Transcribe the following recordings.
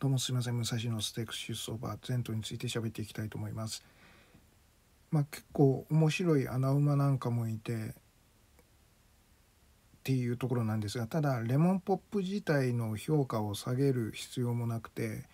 どうもすいません武蔵野ステークス出走馬前途について喋っていきたいと思います。まあ、結構面白い穴馬なんかもいてっていうところなんですがただレモンポップ自体の評価を下げる必要もなくて、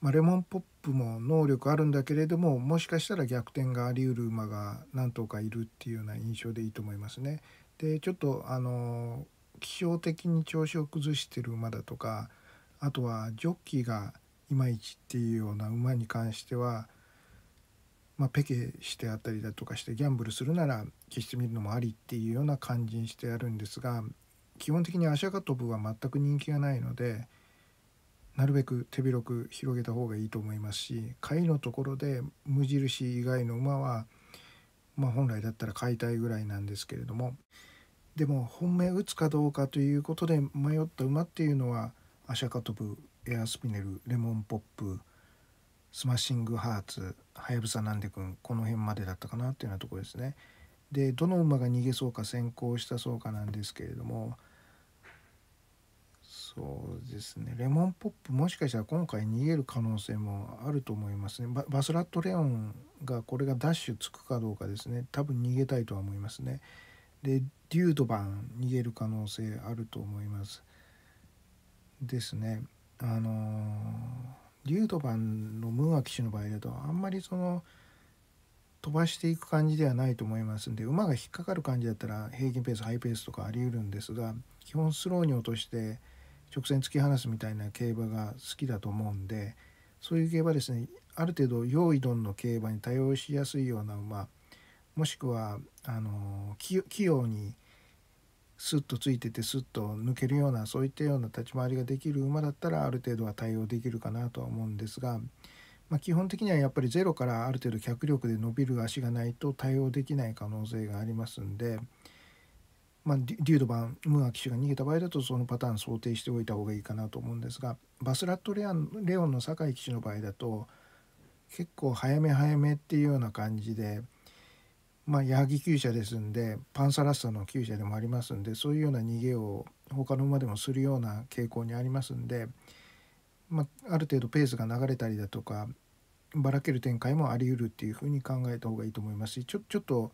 まあ、レモンポップも能力あるんだけれどももしかしたら逆転がありうる馬が何頭かいるっていうような印象でいいと思いますね。でちょっとあの気象的に調子を崩してる馬だとかあとはジョッキーがいまいちっていうような馬に関しては、まあ、ペケしてあったりだとかしてギャンブルするなら消してみるのもありっていうような感じにしてあるんですが基本的にアシャカトブは全く人気がないのでなるべく手広く広げた方がいいと思いますし下いのところで無印以外の馬は、まあ、本来だったら買いたいぐらいなんですけれどもでも本命打つかどうかということで迷った馬っていうのはアシャカトブエアスピネルレモンポップスマッシングハーツはやぶさなんでくんこの辺までだったかなっていうようなとこですねでどの馬が逃げそうか先行したそうかなんですけれどもそうですねレモンポップもしかしたら今回逃げる可能性もあると思いますねバスラットレオンがこれがダッシュつくかどうかですね多分逃げたいとは思いますねでデュードバン逃げる可能性あると思いますですねあのリュートバンのムーア騎手の場合だとあんまりその飛ばしていく感じではないと思いますんで馬が引っかかる感じだったら平均ペースハイペースとかあり得るんですが基本スローに落として直線突き放すみたいな競馬が好きだと思うんでそういう競馬ですねある程度用意どんの競馬に対応しやすいような馬もしくはあの器用にスッとついててスッと抜けるようなそういったような立ち回りができる馬だったらある程度は対応できるかなとは思うんですが、まあ、基本的にはやっぱりゼロからある程度脚力で伸びる足がないと対応できない可能性がありますんで。まあ、デュード版ムーア騎手が逃げた場合だとそのパターン想定しておいた方がいいかなと思うんですがバスラットレアンレオンの酒井騎手の場合だと結構早め早めっていうような感じでまあ、矢作厩舎ですんでパンサラッサの厩舎でもありますんでそういうような逃げを他の馬でもするような傾向にありますんで、まあ、ある程度ペースが流れたりだとかばらける展開もあり得るっていうふうに考えた方がいいと思いますしちょちょっと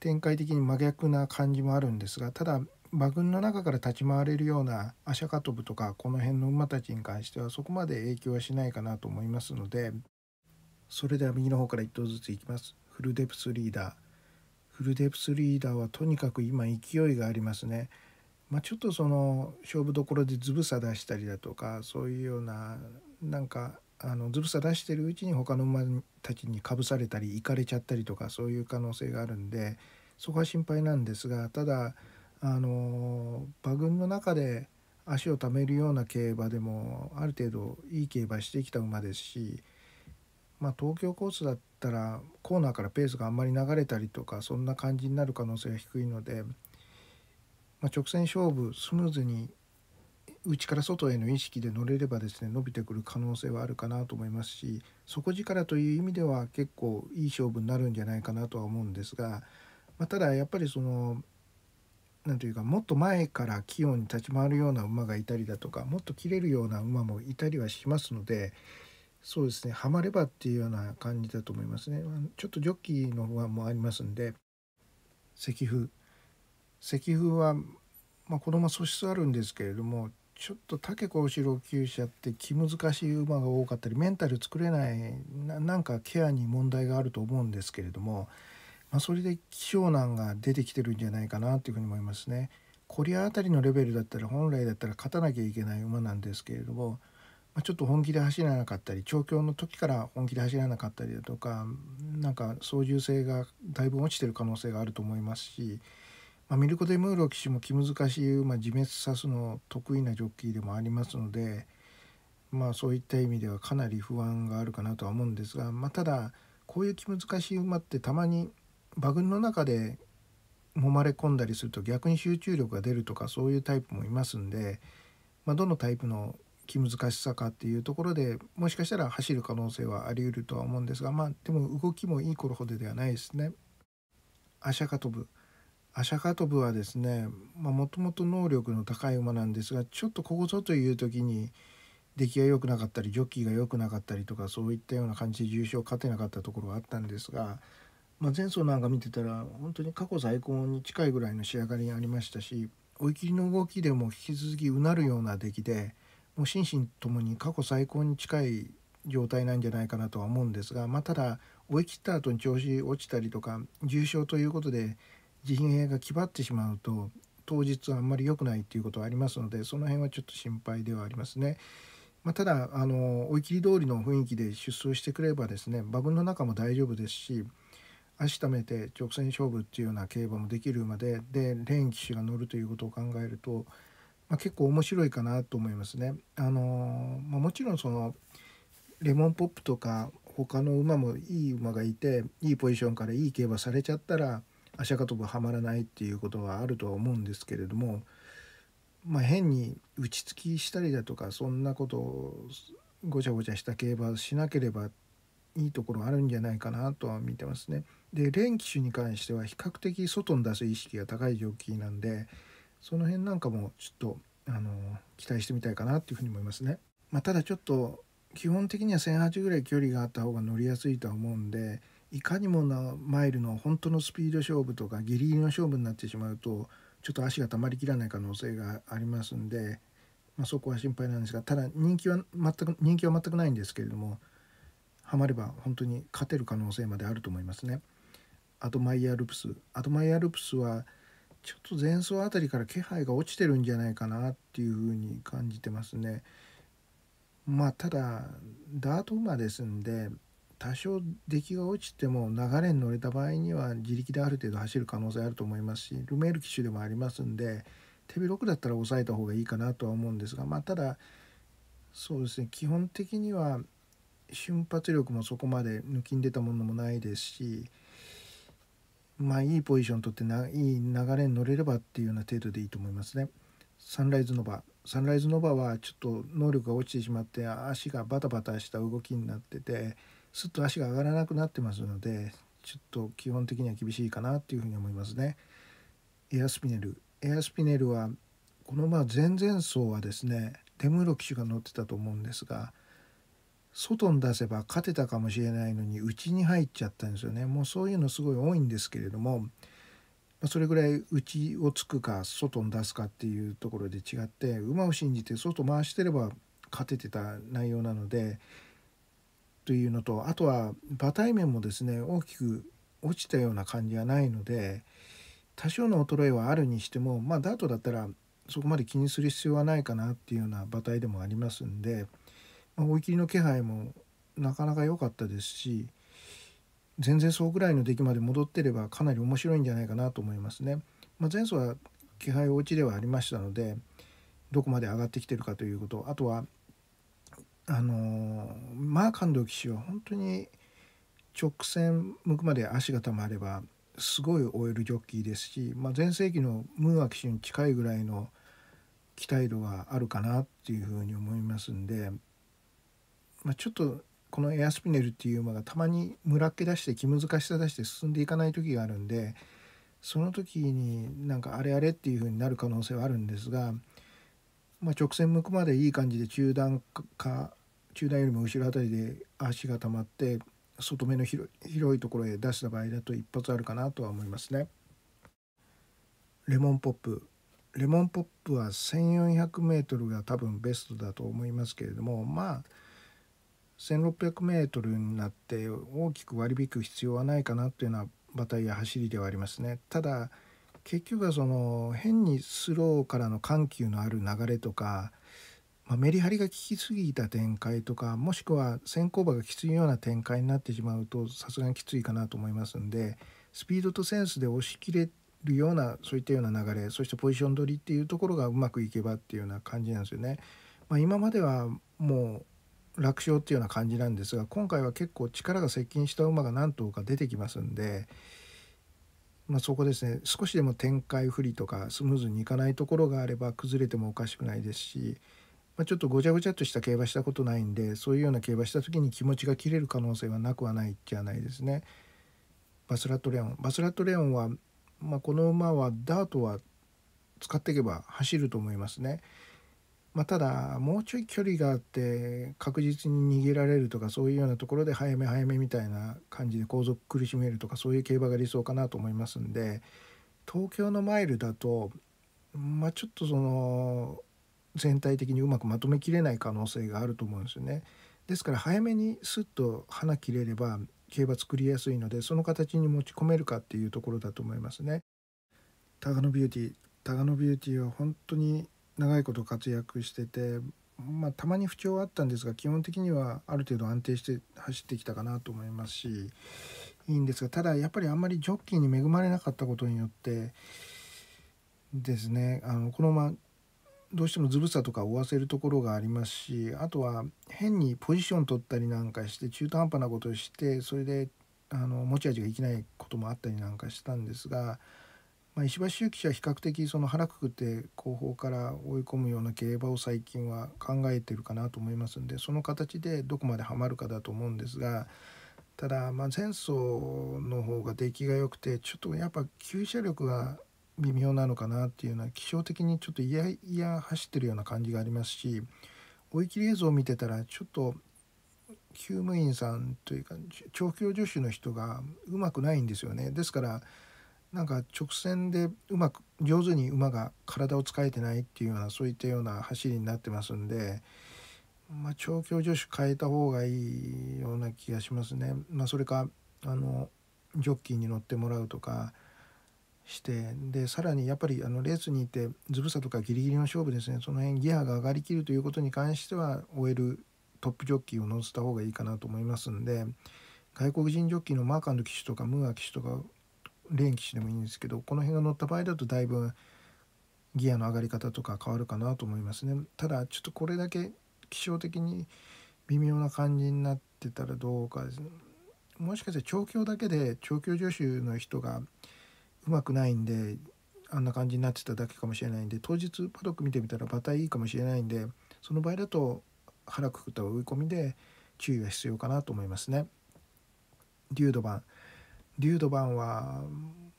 展開的に真逆な感じもあるんですがただ馬群の中から立ち回れるようなアシャカトブとかこの辺の馬たちに関してはそこまで影響はしないかなと思いますのでそれでは右の方から1頭ずついきます。フルデプスリーダーフルデプスリーダーはとにかく今勢いがありますね。まあ、ちょっとその勝負どころでズブさ出したりだとかそういうようななんかあのズブさ出してるうちに他の馬たちにかぶされたりいかれちゃったりとかそういう可能性があるんでそこは心配なんですがただあの馬群の中で足をためるような競馬でもある程度いい競馬してきた馬ですしまあ、東京コースだったらコーナーからペースがあんまり流れたりとかそんな感じになる可能性が低いので、まあ、直線勝負スムーズに内から外への意識で乗れればですね伸びてくる可能性はあるかなと思いますし底力という意味では結構いい勝負になるんじゃないかなとは思うんですが、まあ、ただやっぱりその何というかもっと前から器用に立ち回るような馬がいたりだとかもっと切れるような馬もいたりはしますのでそうですねハマればっていうような感じだと思いますねちょっとジョッキーの不安もありますんで石風石風は、まあ、このま素質あるんですけれどもちょっと武子後ろ厩者って気難しい馬が多かったりメンタル作れないなんかケアに問題があると思うんですけれども、まあ、それで希少難が出てきてるんじゃないかなというふうに思いますね。コリアあたりのレベルだったら本来だったら勝たなきゃいけない馬なんですけれどもまちょっと本気で走らなかったり調教の時から本気で走らなかったりだとかなんか操縦性がだいぶ落ちてる可能性があると思いますし、まあ、ミルコ・デ・ムーロ騎手も気難しい馬、まあ、自滅さすの得意なジョッキーでもありますので、まあ、そういった意味ではかなり不安があるかなとは思うんですが、まあ、ただこういう気難しい馬ってたまに馬群の中で揉まれ込んだりすると逆に集中力が出るとかそういうタイプもいますんで、まあ、どのタイプの気難しさかっていうところでもしかしたら走る可能性はあり得るとは思うんですがまあでも動きもいい頃ほどではないですね。アシャカトブアシャカトブはですねもともと能力の高い馬なんですがちょっとここぞという時に出来が良くなかったりジョッキーが良くなかったりとかそういったような感じで重賞勝てなかったところはあったんですが、まあ、前走なんか見てたら本当に過去最高に近いぐらいの仕上がりにありましたし追い切りの動きでも引き続きうなるような出来でもう心身ともに過去最高に近い状態なんじゃないかなとは思うんですが、まあ、ただ追い切った後に調子落ちたりとか重症ということで自閉が気張ってしまうと当日はあんまり良くないっていうことはありますのでその辺はちょっと心配ではありますね。まあ、ただあの追い切り通りの雰囲気で出走してくればですね馬群の中も大丈夫ですし足ためて直線勝負っていうような競馬もできるまででレーン騎手が乗るということを考えるとまあ、結構面白いかなと思いますね。あのまあ、もちろんそのレモンポップとか他の馬もいい馬がいていいポジションからいい競馬されちゃったら足かとぶはまらないっていうことはあるとは思うんですけれども、まあ、変に打ちつきしたりだとかそんなことをごちゃごちゃした競馬しなければいいところあるんじゃないかなとは見てますね。で連騎手に関しては比較的外に出す意識が高いジョッキーなんで。その辺なんかもちょっとあの期待してみたいかなっていうふうに思いますね。まあ、ただちょっと基本的には1008ぐらい距離があった方が乗りやすいとは思うんでいかにもなマイルの本当のスピード勝負とかギリギリの勝負になってしまうとちょっと足がたまりきらない可能性がありますんで、まあ、そこは心配なんですがただ人気は全く人気は全くないんですけれどもハマれば本当に勝てる可能性まであると思いますね。アドマイヤルプスアドマイヤルプスはちょっと前走あたりから気配が落ちてるんじゃないかなっていうふうに感じてますね。まあただダート馬ですんで多少出来が落ちても流れに乗れた場合には自力である程度走る可能性あると思いますしルメール騎手でもありますんで手広くだったら抑えた方がいいかなとは思うんですがまあただそうですね基本的には瞬発力もそこまで抜きん出たものもないですしまあ、いいポジション取ってないい流れに乗れればっていうような程度でいいと思いますね。サンライズノバサンライズノバはちょっと能力が落ちてしまって足がバタバタした動きになっててすっと足が上がらなくなってますのでちょっと基本的には厳しいかなっていうふうに思いますね。エアスピネルエアスピネルはこの前前々走はですねデムーロ騎手が乗ってたと思うんですが外に出せば勝てたかもしれないのに内に入っちゃったんですよねもうそういうのすごい多いんですけれどもそれぐらい内をつくか外に出すかっていうところで違って馬を信じて外回してれば勝ててた内容なのでというのとあとは馬体面もですね大きく落ちたような感じはないので多少の衰えはあるにしてもまあダートだったらそこまで気にする必要はないかなっていうような馬体でもありますんで。思い切りの気配もなかなか良かったですし全然そうぐらいの出来まで戻ってればかなり面白いんじゃないかなと思いますね。まあ、前走は気配落ちではありましたのでどこまで上がってきてるかということあとはあのマーカンド騎手は本当に直線向くまで足がたまればすごいオイルジョッキーですし、まあ、前世紀のムーア騎手に近いぐらいの期待度があるかなっていうふうに思いますんでまあ、ちょっとこのエアスピネルっていう馬がたまにムラっケ出して気難しさ出して進んでいかない時があるんでその時になんかあれあれっていう風になる可能性はあるんですが、まあ、直線向くまでいい感じで中段か中段よりも後ろ辺りで足が溜まって外目の広いところへ出した場合だと一発あるかなとは思いますね。レモンポップレモンポップは 1400m が多分ベストだと思いますけれどもまあ 1600m になって大きく割り引く必要はないかなっていうのはバタイヤ走りではありますね。ただ結局はその変にスローからの緩急のある流れとか、まあ、メリハリが効きすぎた展開とかもしくは先行馬がきついような展開になってしまうとさすがにきついかなと思いますんでスピードとセンスで押し切れるようなそういったような流れそしてポジション取りっていうところがうまくいけばっていうような感じなんですよね。まあ、今まではもう楽勝っていうような感じなんですが今回は結構力が接近した馬が何頭か出てきますんで、まあ、そこですね少しでも展開不利とかスムーズにいかないところがあれば崩れてもおかしくないですし、まあ、ちょっとごちゃごちゃっとした競馬したことないんでそういうような競馬した時に気持ちが切れる可能性はなくはないじゃないですね。バスラットレオンバスラットレオンは、まあ、この馬はダートは使っていけば走ると思いますね。まあ、ただもうちょい距離があって確実に逃げられるとかそういうようなところで早め早めみたいな感じで後続苦しめるとかそういう競馬が理想かなと思いますんで東京のマイルだと、まあ、ちょっとその全体的にうまくまとめきれない可能性があると思うんですよね。ですから早めにスッと花切れれば競馬作りやすいのでその形に持ち込めるかっていうところだと思いますね。タガノビューティータガノビューティーは本当に長いこと活躍してて、まあ、たまに不調はあったんですが基本的にはある程度安定して走ってきたかなと思いますしいいんですがただやっぱりあんまりジョッキーに恵まれなかったことによってですねあのこのままどうしてもずぶさとか負わせるところがありますしあとは変にポジション取ったりなんかして中途半端なことをしてそれであの持ち味がいきないこともあったりなんかしたんですが。まあ、石橋周記者は比較的その腹くくって後方から追い込むような競馬を最近は考えてるかなと思いますんでその形でどこまではまるかだと思うんですがただまあ前走の方が出来が良くてちょっとやっぱ吸舎力が微妙なのかなっていうのは気象的にちょっといやいや走ってるような感じがありますし追い切り映像を見てたらちょっと厩務員さんというか調教助手の人がうまくないんですよね。ですからなんか直線でうまく上手に馬が体を使えてないっていうようなそういったような走りになってますんで、まあ、調教助手変えた方がいいような気がしますね。まあ、それかあのジョッキーに乗ってもらうとかしてでさらにやっぱりあのレースに行ってずぶさとかギリギリの勝負ですねその辺ギアが上がりきるということに関しては終えるトップジョッキーを乗せた方がいいかなと思いますんで外国人ジョッキーのマーカンド騎手とかムーア騎手とかレーンでもいいんですけどこの辺が乗った場合だとだいぶギアの上がり方とか変わるかなと思いますねただちょっとこれだけ気象的に微妙な感じになってたらどうかですねもしかしたら調教だけで調教助手の人がうまくないんであんな感じになってただけかもしれないんで当日パドック見てみたらバターいいかもしれないんでその場合だと腹くくった追い込みで注意は必要かなと思いますね。デュード版ードバンは、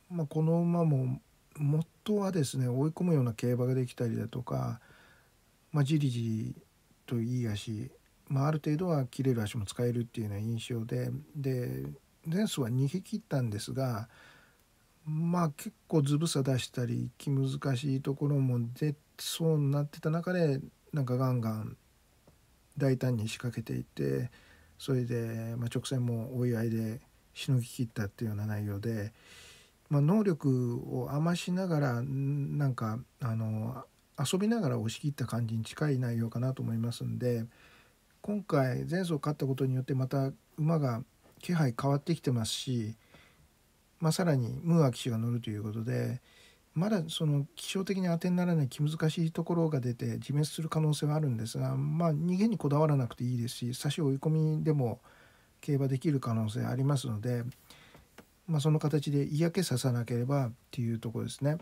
まあ、この馬も元はですね追い込むような競馬ができたりだとか、まあ、じりじりといい足、まあ、ある程度は切れる足も使えるっていうような印象でで前走は逃げ切ったんですがまあ結構ずぶさ出したり気難しいところも出そうになってた中でなんかガンガン大胆に仕掛けていってそれで、まあ、直線も追い合いでしのぎきったっていうような内容で、まあ、能力を余しながらなんかあの遊びながら押し切った感じに近い内容かなと思いますんで今回前走勝ったことによってまた馬が気配変わってきてますし、まあ、さらにムーア騎手が乗るということで。まだその気象的に当てにならない気難しいところが出て自滅する可能性はあるんですが、まあ、逃げにこだわらなくていいですし差し追い込みでも競馬できる可能性ありますので、まあ、その形で嫌気ささなければっていうとこですね。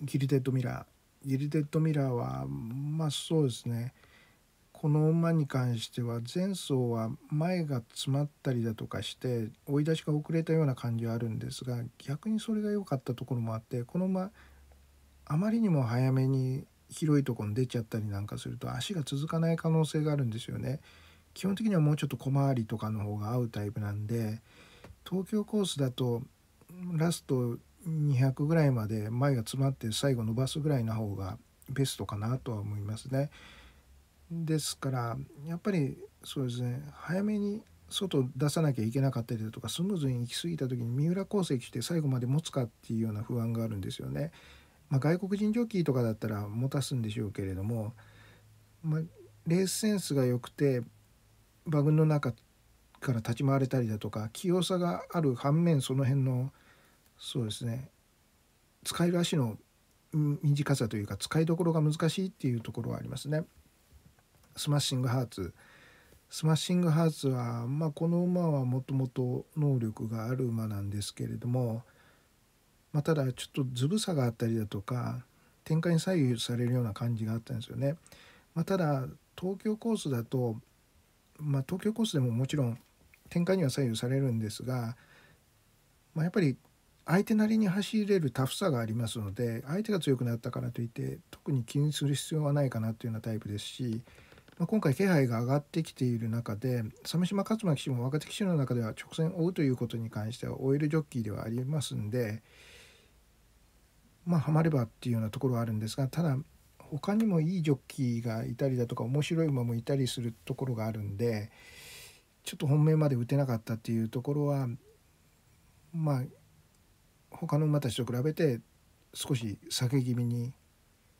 ギルテッドミラーギルデッドミラーはまあそうですねこの馬に関しては前走は前が詰まったりだとかして追い出しが遅れたような感じはあるんですが逆にそれが良かったところもあってこの馬あまりにも早めに広いとこに出ちゃったりなんかすると足が続かない可能性があるんですよね。基本的にはもうちょっと小回りとかの方が合うタイプなんで東京コースだとラスト200ぐらいまで前が詰まって最後伸ばすぐらいの方がベストかなとは思いますね。ですからやっぱりそうですね早めに外出さなきゃいけなかったりだとかスムーズに行き過ぎた時に三浦航生来て最後まで持つかっていうような不安があるんですよね。まあ、外国人ジョッキーとかだったら持たすんでしょうけれども、まあ、レースセンスが良くて馬群の中から立ち回れたりだとか器用さがある反面その辺のそうですね使える足の短さというか使いどころが難しいっていうところはありますね。スマッシングハーツスマッシングハーツは、まあ、この馬はもともと能力がある馬なんですけれども、まあ、ただちょっとずぶさがあったりだとか展開に左右されるような感じがあったんですよね。まあ、ただ東京コースだとまあ、東京コースでももちろん展開には左右されるんですが、まあ、やっぱり相手なりに走れるタフさがありますので相手が強くなったからといって特に気にする必要はないかなというようなタイプですし、まあ、今回気配が上がってきている中で鮫島勝馬騎手も若手騎手の中では直線を追うということに関してはオイルジョッキーではありますんでまあはまればっていうようなところはあるんですがただ他にもいいジョッキーがいたりだとか面白い馬もいたりするところがあるんでちょっと本命まで打てなかったっていうところはまあ他の馬たちと比べて少し避け気味に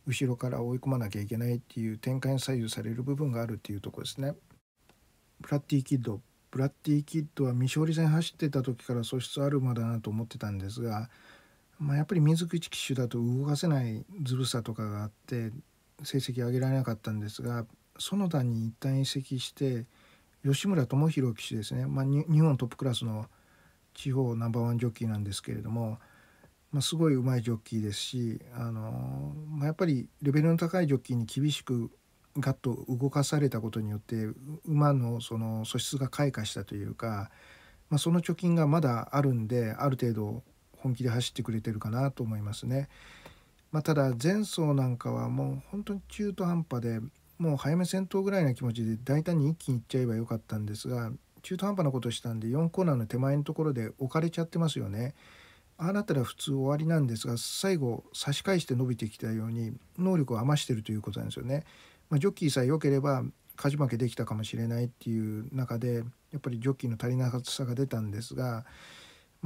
後ろから追い込まなきゃいけないっていう展開に左右される部分があるっていうとこですね。ブラッティキッドブラッティキッドは未勝利戦走ってた時から素質ある馬だなと思ってたんですがまあ、やっぱり水口騎手だと動かせないずぶさとかがあって成績上げられなかったんですが園田に一旦移籍して吉村智弘騎手ですね、まあ、日本トップクラスの地方ナンバーワンジョッキーなんですけれども、まあ、すごい上手いジョッキーですし、あのまあ、やっぱりレベルの高いジョッキーに厳しくガッと動かされたことによって馬のその素質が開花したというか、まあ、その貯金がまだあるんである程度本気で走ってくれてるかなと思いますね。まあ、ただ前走なんかはもう本当に中途半端でもう早め先頭ぐらいな気持ちで大胆に一気にいっちゃえばよかったんですが中途半端なことしたんで4コーナーの手前のところで置かれちゃってますよね。ああなったら普通終わりなんですが最後差し返して伸びてきたように能力を余してるということなんですよね。まあ、ジョッキーさえ良ければ勝ち負けできたかもしれないっていう中でやっぱりジョッキーの足りなさが出たんですが、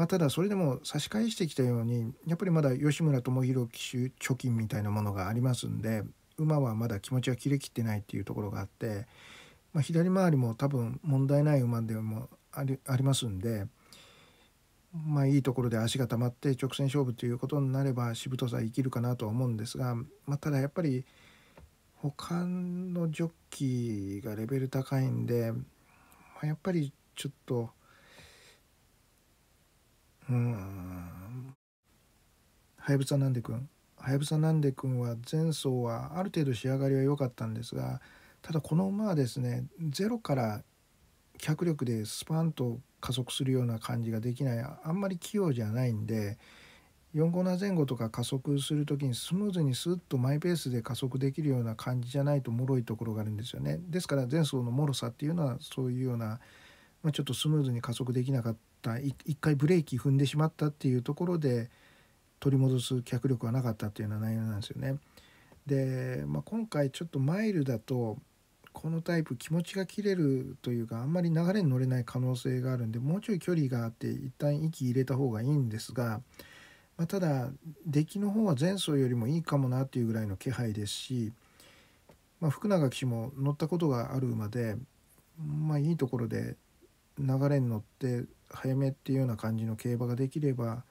まあ、ただそれでも差し返してきたようにやっぱりまだ吉村智弘騎手貯金みたいなものがありますんで馬はまだ気持ちは切れきってないっていうところがあって、まあ、左回りも多分問題ない馬でもありありますんで。まあ、いいところで足が溜まって直線勝負ということになればしぶとさ生きるかなとは思うんですが、まあ、ただやっぱり他のジョッキーがレベル高いんで、まあ、やっぱりちょっとうんはやぶさなんでくんはやぶさなんでくんは前走はある程度仕上がりは良かったんですがただこの馬はですねゼロから脚力でスパンと加速するような感じができないあんまり器用じゃないんで4コーナー前後とか加速する時にスムーズにスッとマイペースで加速できるような感じじゃないと脆いところがあるんですよね。ですから前走の脆さっていうのはそういうような、まあ、ちょっとスムーズに加速できなかったった一回ブレーキ踏んでしまったっていうところで取り戻す脚力はなかったっていうような内容なんですよね。で、まあ、今回ちょっとマイルだとこのタイプ気持ちが切れるというかあんまり流れに乗れない可能性があるんでもうちょい距離があって一旦息入れた方がいいんですが、まあ、ただ出来の方は前走よりもいいかもなっていうぐらいの気配ですし、まあ、福永騎手も乗ったことがある馬で、まあ、いいところで流れに乗って早めっていうような感じの競馬ができれば、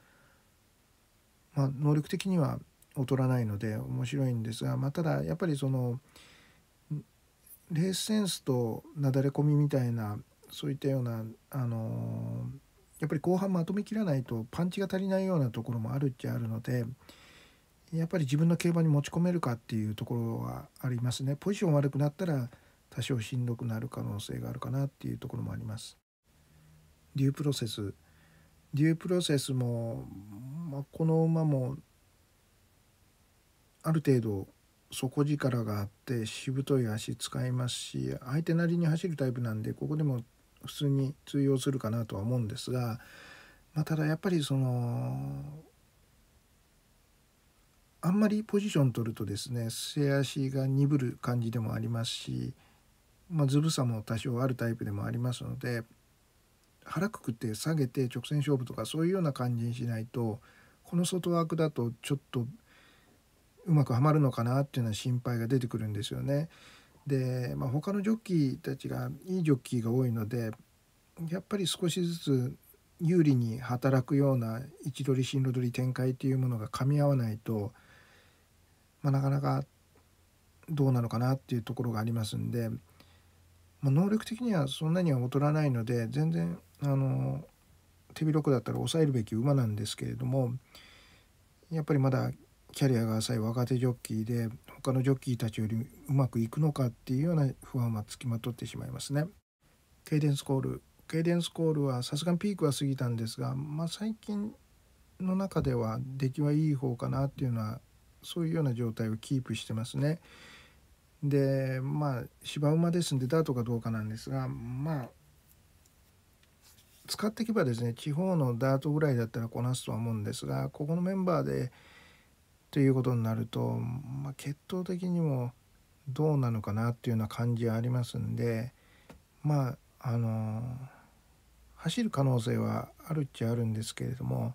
まあ、能力的には劣らないので面白いんですが、まあ、ただやっぱりそのレースセンスとなだれ込みみたいなそういったような、あのやっぱり後半まとめきらないとパンチが足りないようなところもあるっちゃあるので。やっぱり自分の競馬に持ち込めるかっていうところはありますねポジション悪くなったら多少しんどくなる可能性があるかなっていうところもあります。デュープロセスデュープロセスも、まあ、この馬もある程度底力があってしぶとい足使いますし相手なりに走るタイプなんでここでも普通に通用するかなとは思うんですが、まあ、ただやっぱりそのあんまりポジション取るとですね背足が鈍る感じでもありますし、まあ、ずぶさも多少あるタイプでもありますので腹くくって下げて直線勝負とかそういうような感じにしないとこの外枠だとちょっとうまくはまるのかなっていうのは心配が出てくるんですよね。で、まあ、他のジョッキーたちがいいジョッキーが多いのでやっぱり少しずつ有利に働くような位置取り進路取り展開っていうものが噛み合わないと、まあ、なかなかどうなのかなっていうところがありますんで、ま能力的にはそんなには劣らないので全然あの手広くだったら抑えるべき馬なんですけれどもやっぱりまだキャリアが浅い若手ジョッキーで他のジョッキーたちよりうまくいくのかっていうような不安はつきまとってしまいますね。ケイデンスコールケイデンスコールはさすがにピークは過ぎたんですが、まあ、最近の中では出来はいい方かなっていうのはそういうような状態をキープしてますね。でまあ芝馬ですんでダートかどうかなんですがまあ使っていけばですね地方のダートぐらいだったらこなすとは思うんですがここのメンバーでということになると、まあ、血統的にもどうなのかなっていうような感じはありますんでまああの走る可能性はあるっちゃあるんですけれども、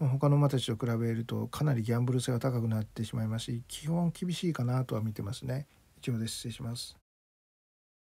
まあ、他の馬たちと比べるとかなりギャンブル性は高くなってしまいますし基本厳しいかなとは見てますね。以上です失礼します。